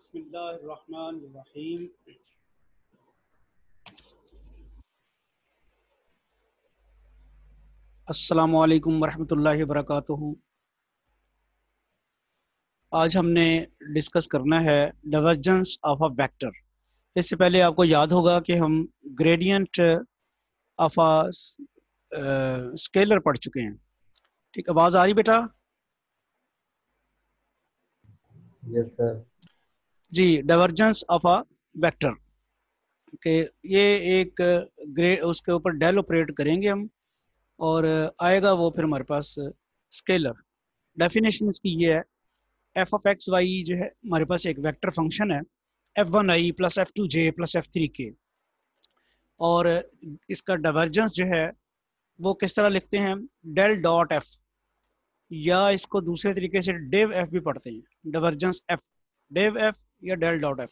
बिस्मिल्लाहिर्रहमानिर्रहीम अस्सलाम वालेकुम वरहमतुल्लाहि वबरकातुहु आज हमने डिस्कस करना है डाइवर्जेंस ऑफ अ वेक्टर इससे पहले आपको याद होगा कि हम ग्रेडियंट ऑफ अ स्केलर पढ़ चुके हैं ठीक आवाज़ आ रही बेटा yes yes, sir ji divergence of a vector के ये एक ग्रे उसके ऊपर डेल ऑपरेट करेंगे हम और आएगा वो फिर हमारे पास स्केलर डेफिनेशन इसकी ये है एफ ऑफ एक्स वाई जो है हमारे पास एक वेक्टर फंक्शन है F one I plus F two J plus F three K और इसका डाइवर्जेंस जो है वो किस तरह लिखते हैं डेल डॉट एफ या इसको दूसरे तरीके से डेव एफ भी पढ़ते हैं डाइवर्जेंस एफ डेव एफ या डेल डॉट एफ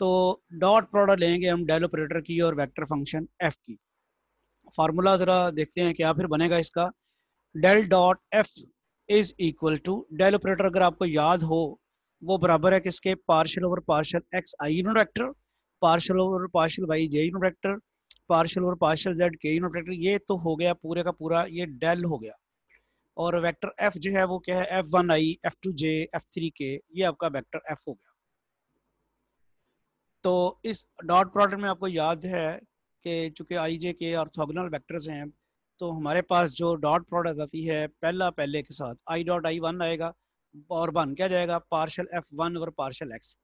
तो डॉट प्रोडक्ट लेंगे हम डेल ऑपरेटर की और वेक्टर फंक्शन एफ की फार्मूला ज़रा देखते हैं क्या फिर बनेगा इसका del dot F is equal to del operator अगर आपको याद हो वो बराबर है किसके partial over partial x I unit vector partial over partial Y J unit vector partial over partial Z K unit vector ये तो हो गया पूरे का पूरा ये डेल हो गया और वेक्टर एफ जो है वो क्या है F one i f two j f three k ये आपका वेक्टर एफ हो गया तो इस डॉट प्रोडक्ट में आपको याद है कि चूँकि आई जे के ऑर्थोगनल वैक्टर्स हैं तो हमारे पास जो डॉट प्रोडक्ट आती है पहला पहले के साथ आई डॉट आई वन आएगा और वन क्या जाएगा पार्शल एफ वन और partial x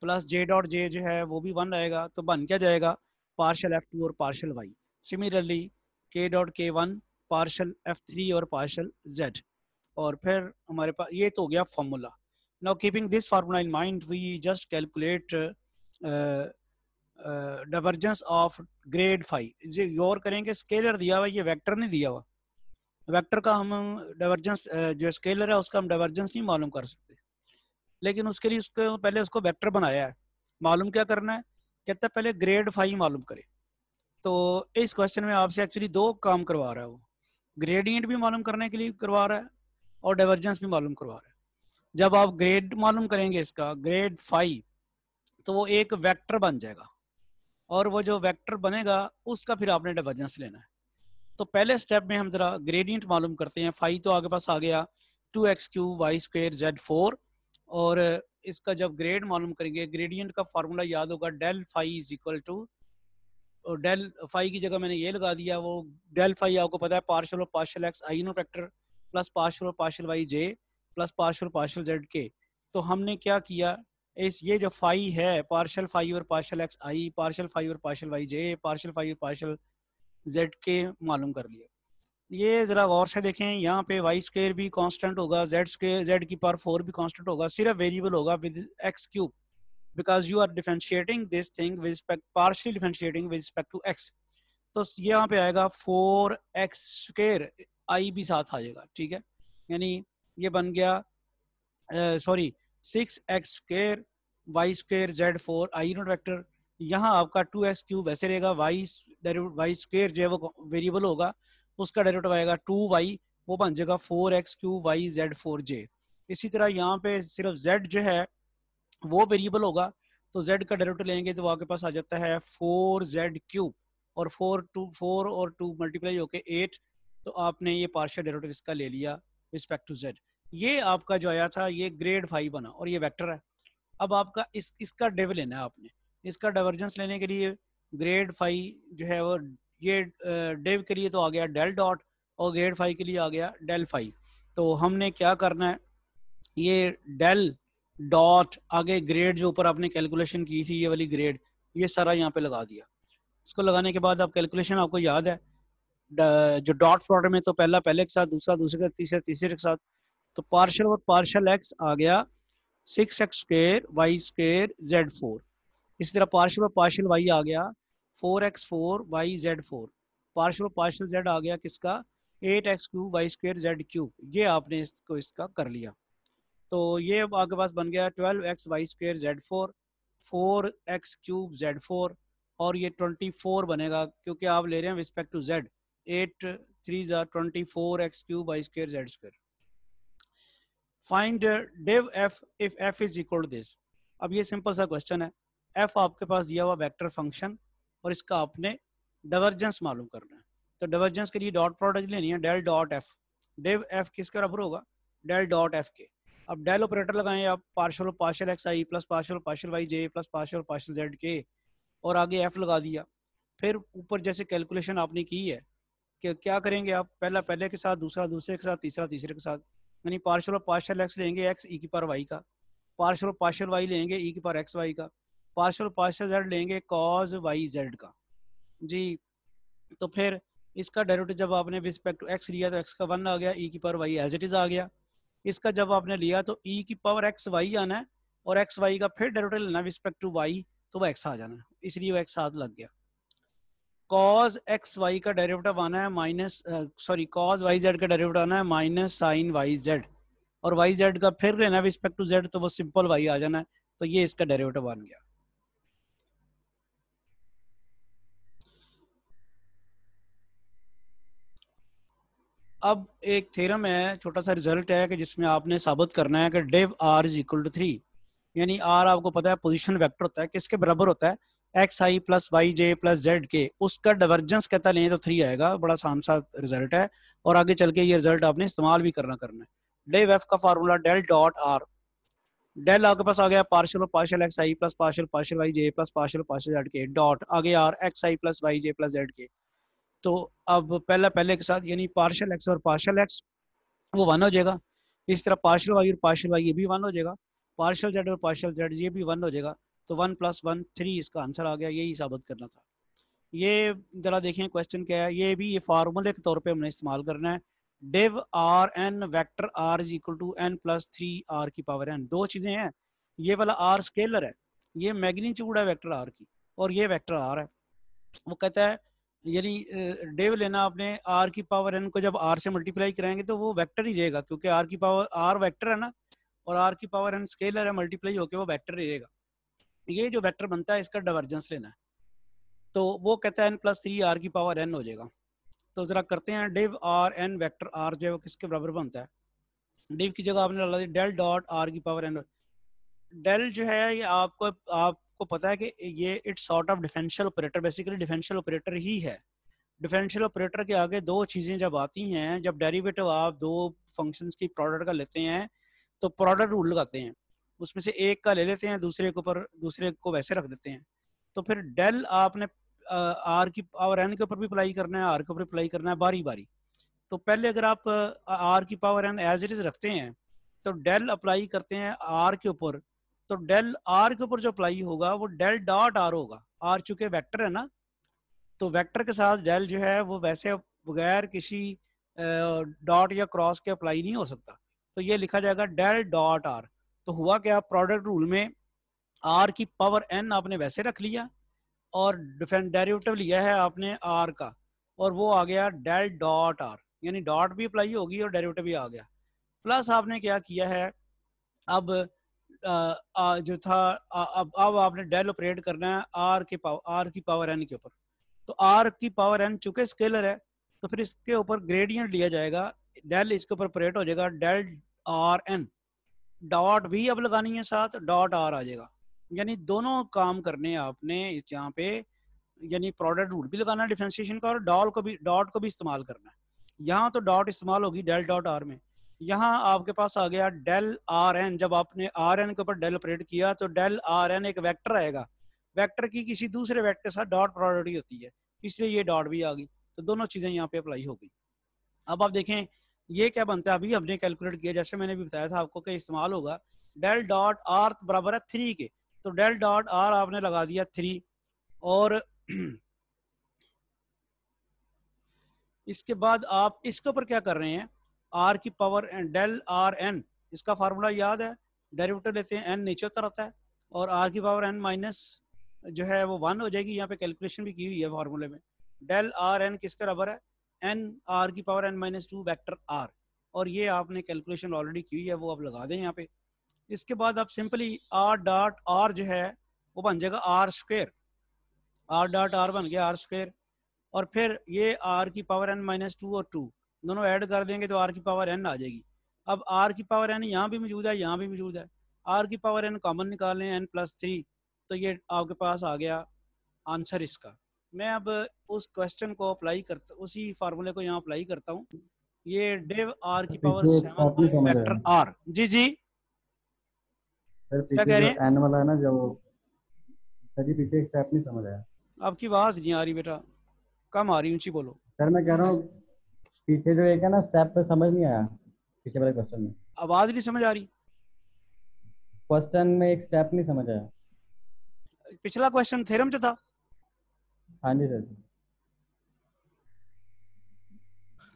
plus j dot j जो है वो भी वन आएगा तो वन क्या जाएगा पार्शल एफ टू और partial y similarly k dot k one partial f three और पार्शल जेड और फिर हमारे पास ये तो हो गया formula now keeping this formula in mind we just calculate divergence of grad phi ये गौर करेंगे स्केलर दिया हुआ ये वेक्टर नहीं दिया हुआ वेक्टर का हम डाइवर्जेंस जो स्केलर है उसका हम डाइवर्जेंस नहीं मालूम कर सकते लेकिन उसके लिए उसको पहले उसको वेक्टर बनाया है मालूम क्या करना है कहता है पहले ग्रेड फाइव मालूम करें तो इस क्वेश्चन में आपसे एक्चुअली दो काम करवा रहा है वो ग्रेडियंट भी मालूम करने के लिए करवा रहा है और डाइवर्जेंस भी मालूम करवा रहा है जब आप ग्रेड मालूम करेंगे इसका ग्रेड फाइव तो वो एक वेक्टर बन जाएगा और वो जो वेक्टर बनेगा उसका फिर आपने डिवर्जेंस लेना है तो पहले स्टेप में हम जरा ग्रेडियंट मालूम करते हैं फाइव तो आगे पास आ गया two x cube y square z four और इसका जब ग्रेड मालूम करेंगे ग्रेडियंट का फार्मूला याद होगा del phi is equal to और डेल फाइव की जगह मैंने ये लगा दिया वो डेल फाइव आपको पता है पार्शल और partial x i no factor plus partial और partial Y j plus partial partial Z k तो हमने क्या किया इस ये जो फाई है पार्शल फाइव और partial x i partial phi और partial Y j partial phi और पार्शल जेड के मालूम कर लिए ये ज़रा गौर से देखें यहाँ पे वाई स्क्र भी कांस्टेंट होगा जेड स्क्र जेड की पावर फोर भी कांस्टेंट होगा सिर्फ वेरिएबल होगा with x cube because you are differentiating this thing with respect partially differentiating with respect to x तो यहाँ पे आएगा फोर एक्स स्क्र आई भी साथ आ जाएगा ठीक है यानी ये बन गया sorry uh, six x square y square z four i unit vector यहाँ आपका टू एक्स क्यूब ऐसे रहेगा वाई वाई स्क्र जो है वो वेरिएबल होगा उसका डेरिवेटिव आएगा टू वाई वो बन जाएगा four x cube y z four j इसी तरह यहाँ पे सिर्फ जेड जो है वो वेरिएबल होगा तो जेड का डेरिवेटिव लेंगे तो आपके पास आ जाता है फोर जेड क्यूब और फोर टू फोर और टू मल्टीप्लाई होके एट तो आपने ये पार्शियल डेरिवेटिव इसका ले लिया रिस्पेक्ट टू जेड ये आपका जो आया था ये ग्रेड फाइव बना और ये वेक्टर है अब आपका इस इसका डेव लेना है आपने इसका डाइवर्जेंस लेने के लिए ग्रेड फाइव जो है वो ये डेव के लिए तो आ गया डेल डॉट और ग्रेड फाइव के लिए आ गया डेल फाइव तो हमने क्या करना है ये डेल डॉट आगे ग्रेड जो ऊपर आपने कैलकुलेशन की थी ये वाली ग्रेड ये सारा यहाँ पे लगा दिया इसको लगाने के बाद आप कैलकुलेशन आपको याद है जो डॉट प्रोडक्ट में तो पहला पहले के साथ दूसरा दूसरे के साथ तीसरे तीसरे के साथ तो पार्शल और पार्शल एक्स आ गया six x square y square z four इसी तरह पार्शल और पार्शल वाई आ गया four x four y z four partial और पार्शल जेड आ गया किसका eight x cube y square z cube ये आपने इसको इसका कर लिया तो ये आपके पास बन गया twelve x y square z four four x cube z four और ये ट्वेंटी फोर बनेगा क्योंकि आप ले रहे हैं respect to z eight three ज़ा twenty four x cube y square z square find div f if f is equal this अब ये सिंपल सा क्वेश्चन है एफ आपके पास दिया हुआ वेक्टर फंक्शन और इसका आपने डवर्जेंस मालूम करना है तो डवर्जेंस के लिए डॉट प्रोडक्ट लेनी है del dot f Dave f किसके बराबर होगा डेल डॉट एफ के अब डेल ऑपरेटर लगाएं आप partial partial x i plus partial partial Y j plus partial partial Z k और आगे एफ लगा दिया फिर ऊपर जैसे कैलकुलेशन आपने की है कि क्या करेंगे आप पहला पहले के साथ दूसरा दूसरे के साथ तीसरा तीसरे के साथ यानी पार्शल और पार्शल एक्स लेंगे एक्स ई e की पार वाई का पार्शल और पार्शल वाई लेंगे ई e की पार एक्स वाई का पार्शल और पार्शल जेड लेंगे कॉज वाई जेड का जी तो फिर इसका डायरेक्ट जब आपने रिस्पेक्ट टू एक्स लिया तो एक्स का वन आ गया ई e की power y as it is आ गया इसका जब आपने लिया तो ई की पावर एक्स वाई आना है और एक्स वाई का फिर डायरेक्ट लेना रिस्पेक्ट टू वाई तो वो एक्स आ जाना है इसलिए वो एक्स साथ लग गया कॉज एक्स वाई का डायरेवेटिव आना है minus sorry cos y z का डायरेवेटिव आना है माइनस साइन वाई जेड और वाई जेड का फिर लेना रिस्पेक्ट टू जेड तो वो सिंपल वाई आ जाना है तो ये इसका डायरेवेटिव बन गया अब एक थेरम है छोटा सा रिजल्ट है कि जिसमें आपने साबित करना है कि div r is equal to three यानी आर आपको पता है पोजीशन वेक्टर होता है किसके बराबर होता है x i plus y j plus z k उसका डाइवर्जेंस कहता लें तो थ्री आएगा बड़ा साम सा रिजल्ट है और आगे चल के ये रिजल्ट आपने इस्तेमाल भी करना करना है डे वेफ का formula del dot r del आपके पास आ गया पार्शियल और partial x i plus partial partial y j plus partial partial z k dot आगे r x i plus y j plus z k तो अब पहला पहले के साथ यानी पार्शियल एक्स और पार्शियल एक्स वो वन हो जाएगा इस तरह पार्शियल वाई और पार्शियल वाई ये भी वन हो जाएगा पार्शियल जेड और पार्शियल जेड ये भी वन हो जाएगा तो वन प्लस वन थ्री इसका आंसर आ गया यही साबित करना था ये जरा देखें क्वेश्चन क्या है ये भी ये फार्मूले के तौर पे हमने इस्तेमाल करना है div r n vector r is equal to n plus three r की पावर एन दो चीज़ें हैं ये वाला आर स्केलर है ये मैग्नीट्यूड है वैक्टर आर की और ये वैक्टर आर है वो कहता है यानी डेव लेना आपने आर की पावर एन को जब आर से मल्टीप्लाई कराएंगे तो वो वेक्टर ही रहेगा क्योंकि आर की पावर आर वेक्टर है ना और आर की पावर एन स्केलर है मल्टीप्लाई होकर वो वेक्टर ही रहेगा ये जो वेक्टर बनता है इसका डाइवर्जेंस लेना है तो वो कहता है एन प्लस थ्री आर की पावर एन हो जाएगा तो ज़रा करते हैं div r n vector r जो है वो किसके बराबर बनता है डिव की जगह आपने डाला डेल डॉट आर की पावर एन डेल जो है ये आपको आपको पता है कि ये it's sort of differential operator basically differential operator ही है डिफरेंशियल ऑपरेटर के आगे दो चीज़ें जब आती हैं जब डेरिवेटिव आप दो फंक्शंस की प्रोडक्ट का लेते हैं तो प्रोडक्ट रूल लगाते हैं उसमें से एक का ले लेते हैं दूसरे के ऊपर दूसरे को वैसे रख देते हैं तो फिर डेल आपने आर की पावर एन के ऊपर भी अप्लाई करना है आर के ऊपर अप्लाई करना है बारी बारी तो पहले अगर आप आर की power n as it is रखते हैं तो डेल अप्लाई करते हैं आर के ऊपर तो डेल आर के ऊपर जो अप्लाई होगा वो डेल डॉट आर होगा आर चूंकि वैक्टर है ना तो वैक्टर के साथ डेल जो है वो वैसे बगैर किसी डॉट या क्रॉस के अप्लाई नहीं हो सकता तो ये लिखा जाएगा डेल डॉट आर तो हुआ क्या प्रोडक्ट रूल में आर की पावर एन आपने वैसे रख लिया और डेरिवेटिव लिया है आपने आर का और वो आ गया डेल डॉट आर यानी डॉट भी अप्लाई होगी और डेरिवेटिव भी आ गया प्लस आपने क्या किया है अब आ, आ, जो था अब अब आपने डेल ऑपरेट करना है आर के पावर आर की पावर एन के ऊपर तो आर की पावर एन चूंकि स्केलर है तो फिर इसके ऊपर ग्रेडियंट लिया जाएगा डेल इसके ऊपर ऑपरेट हो जाएगा डेल आर एन डॉट भी अब लगानी है साथ डॉट आर आ जाएगा यानी दोनों काम करने आपने इस यहाँ पे यानी प्रोडक्ट रूल भी लगाना है डिफ्रेंसिएशन का और डॉल को भी डॉट को भी इस्तेमाल करना है यहाँ तो डॉट इस्तेमाल होगी डेल डॉट आर में यहाँ आपके पास आ गया डेल आर एन जब आपने आर एन के ऊपर डेल ऑपरेट किया तो डेल आर एन एक वैक्टर आएगा वैक्टर की किसी दूसरे वैक्टर के साथ डॉट प्रोडक्ट ही होती है इसलिए ये डॉट भी आ गई तो दोनों चीजें यहाँ पे अप्लाई हो गई अब आप देखें ये क्या बनता है अभी हमने कैलकुलेट किया जैसे मैंने भी बताया था आपको कि इस्तेमाल होगा डेल डॉट आर बराबर है थ्री के तो डेल डॉट आर आपने लगा दिया थ्री और इसके बाद आप इसके ऊपर क्या कर रहे हैं आर की पावर डेल आर एन इसका फार्मूला याद है डेरिवेटिव लेते हैं एन नीचे उतर आता है और आर की पावर एन माइनस जो है वो वन हो जाएगी यहाँ पे कैलकुलेशन भी की हुई है फार्मूले में डेल आर एन किसके बराबर है एन आर की power n minus two vector r और ये आपने कैलकुलेशन ऑलरेडी की है वो आप लगा दें यहाँ पे इसके बाद आप सिंपली आर डॉट आर जो है वो बन जाएगा r square r dot r बन गया आर स्क्वेयर और फिर ये आर की पावर एन माइनस टू और टू दोनों ऐड कर देंगे तो आर की पावर एन आ जाएगी अब आर की पावर एन यहाँ भी मौजूद है यहाँ भी मौजूद है आर की पावर एन कॉमन निकाल लें एन प्लस थ्री तो ये आपके पास आ गया आंसर इसका मैं अब उस क्वेश्चन को अप्लाई करता उसी फार्मूले को यहाँ अप्लाई करता हूँ ये डेव आर की पावर सेवन आर जी जी क्या कह रहे हैं एनिमल है ना जो सर अच्छा पीछे स्टेप नहीं समझ आया आपकी आवाज नहीं आ रही बेटा कम आ रही ऊंची बोलो सर मैं कह रहा हूँ पीछे जो एक है ना स्टेप पे समझ नहीं आया पीछे वाले क्वेश्चन में आवाज नहीं समझ आ रही क्वेश्चन में एक स्टेप नहीं समझ आया पिछला क्वेश्चन थ्योरम जो था हाँ जी सर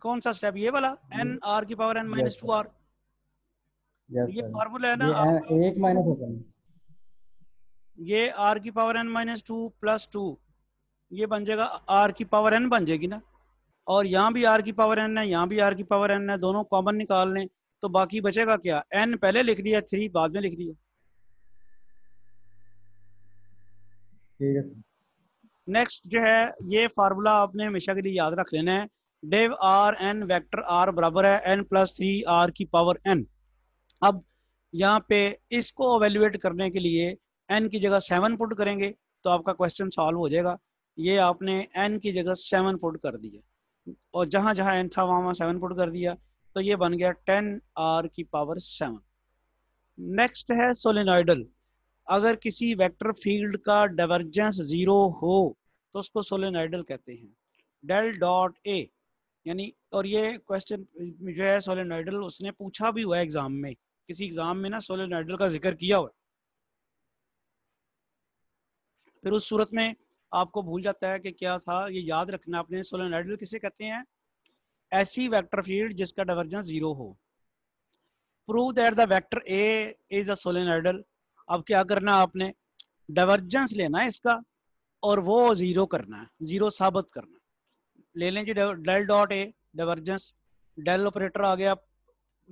कौन सा स्टेप ये वाला एन आर की power n minus two r ये फॉर्मूला है ना एक माइनस ये आर की power n minus two plus two ये बन जाएगा आर की पावर एन बन जाएगी ना और यहाँ भी आर की पावर एन है यहाँ भी आर की पावर एन है दोनों कॉमन निकाल लें तो बाकी बचेगा क्या एन पहले लिख लिया थ्री बाद में लिख लिया ठीक है नेक्स्ट जो है ये फार्मूला आपने हमेशा के लिए याद रख लेना है div r n vector r बराबर है एन प्लस थ्री आर की पावर एन अब यहाँ पे इसको अवेल्युएट करने के लिए एन की जगह सेवन पुट करेंगे तो आपका क्वेश्चन सॉल्व हो जाएगा ये आपने एन की जगह सेवन पुट कर दिया और जहां जहां एन था वहां वहाँ सेवन पुट कर दिया तो ये बन गया टेन आर की पावर सेवन नेक्स्ट है सोलिनोइडल अगर किसी वेक्टर फील्ड का डाइवर्जेंस जीरो हो तो उसको सोलेनाइडल कहते हैं डेल डॉट ए यानी और ये क्वेश्चन जो है सोलेनाइडल उसने पूछा भी हुआ एग्जाम में किसी एग्जाम में ना सोलेनाइडल का जिक्र किया हुआ फिर उस सूरत में आपको भूल जाता है कि क्या था ये याद रखना आपने सोलेनाइडल किसे कहते हैं ऐसी वेक्टर फील्ड जिसका डाइवर्जेंस जीरो हो prove that the vector a is a solenoidal अब क्या करना आपने डाइवर्जेंस लेना है इसका और वो जीरो करना है जीरो साबित करना ले लें जी del dot a divergence del operator आ गया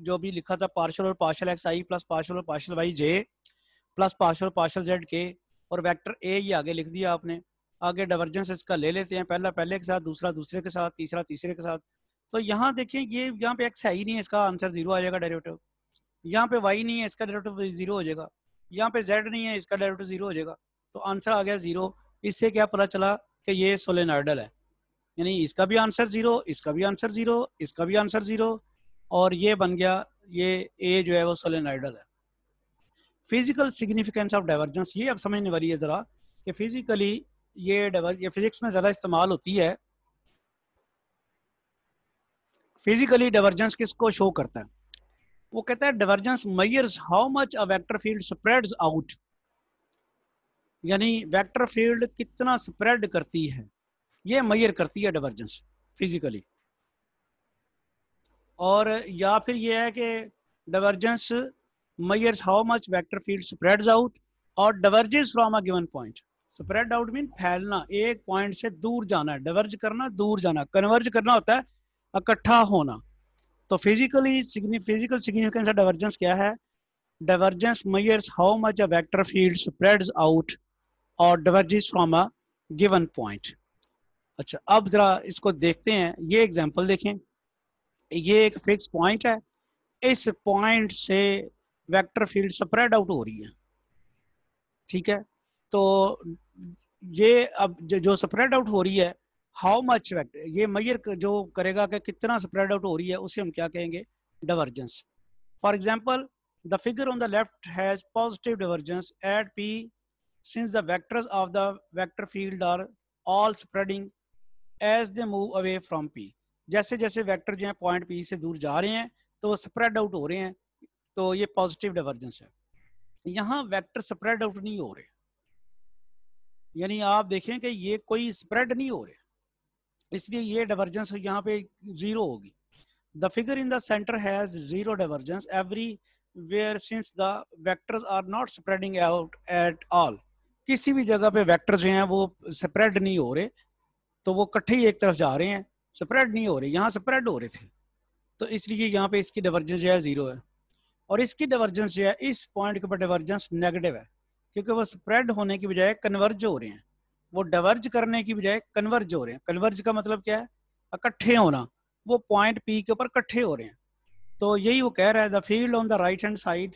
जो भी लिखा था पार्शल और partial x i plus partial और partial Y j plus partial और पार्शल जेड के और वेक्टर ए ये आगे लिख दिया आपने आगे डाइवर्जेंस इसका ले लेते हैं पहला पहले के साथ दूसरा दूसरे के साथ तीसरा तीसरे के साथ तो यहाँ देखिए ये यहाँ पे एक्स है ही नहीं इसका आंसर जीरो आ जाएगा डेरेटिव यहाँ पे वाई नहीं है इसका डेरेटिव जीरो हो जाएगा यहाँ पे जेड नहीं है इसका डायरेक्ट जीरो हो जाएगा तो आंसर आ गया जीरो इससे क्या पता चला कि ये सोलेनाइडल है यानी इसका भी आंसर जीरो इसका भी आंसर जीरो इसका भी आंसर जीरो और ये बन गया ये ए जो है वो सोलेनाइडल है फिजिकल सिग्निफिकेंस ऑफ डाइवर्जेंस ये अब समझने वाली है ज़रा कि फिजिकली ये ये फिजिक्स में ज़्यादा इस्तेमाल होती है फिजिकली डाइवर्जेंस किसको शो करता है वो कहता है divergence measures how much a vector field spreads out यानी वेक्टर फील्ड कितना स्प्रेड करती है ये मैयर करती है डिवर्जेंस फिजिकली और या फिर ये है कि divergence measures how much vector field spreads out और divergence from a given point spread out mean फैलना एक पॉइंट से दूर जाना है डिवर्ज करना दूर जाना कन्वर्ज करना होता है इकट्ठा होना तो physically physical significance of divergence क्या है divergence measures how much a vector field spreads out और divergence from a given point अच्छा अब जरा इसको देखते हैं ये एग्जांपल देखें ये एक फिक्स पॉइंट है इस पॉइंट से वेक्टर फील्ड स्प्रेड आउट हो रही है ठीक है तो ये अब जो स्प्रेड आउट हो रही है हाउ मच वैक्टर ये मयर जो करेगा कि कितना स्प्रेड आउट हो रही है उसे हम क्या कहेंगे divergence for example the figure on the left has positive divergence at p since the vectors of the vector field are all spreading as the move away from p जैसे जैसे vector जो है पॉइंट पी से दूर जा रहे हैं तो वो स्प्रेड आउट हो रहे हैं तो ये पॉजिटिव डिवर्जेंस है यहाँ वैक्टर स्प्रेड आउट नहीं हो रहे यानी आप देखें कि ये कोई स्प्रेड नहीं हो रहे इसलिए ये डाइवर्जेंस यहाँ पे जीरो होगी the figure in the center has zero divergence everywhere since the vectors are not spreading out at all किसी भी जगह पे वैक्टर जो हैं वो स्प्रेड नहीं हो रहे तो वो कट्ठे ही एक तरफ जा रहे हैं स्प्रेड नहीं हो रहे यहाँ स्प्रेड हो रहे थे तो इसलिए यहाँ पे इसकी डाइवर्जेंस जो है जीरो है और इसकी डाइवर्जेंस जो है इस पॉइंट के ऊपर डाइवर्जेंस नेगेटिव है क्योंकि वो स्प्रेड होने की बजाय कन्वर्ज हो रहे हैं वो डवर्ज करने की बजाय कन्वर्ज हो रहे हैं कन्वर्ज का मतलब क्या है इकट्ठे होना वो पॉइंट पी के ऊपर इकट्ठे हो रहे हैं तो यही वो कह रहा है the field on the right hand side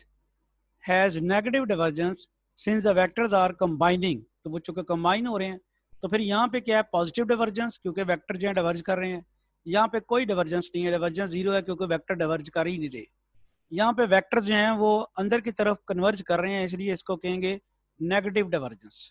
has negative divergence since the vectors are combining तो वो चूंकि कंबाइन हो रहे हैं तो फिर यहाँ पे क्या है पॉजिटिव डिवर्जेंस क्योंकि वैक्टर जो है डिवर्ज कर रहे हैं यहाँ पे कोई डिवर्जेंस नहीं है डिवर्जेंस जीरो है क्योंकि वैक्टर डिवर्ज कर ही नहीं रहे यहाँ पे वैक्टर जो है वो अंदर की तरफ कन्वर्ज कर रहे हैं इसलिए इसको कहेंगे नेगेटिव डिवर्जेंस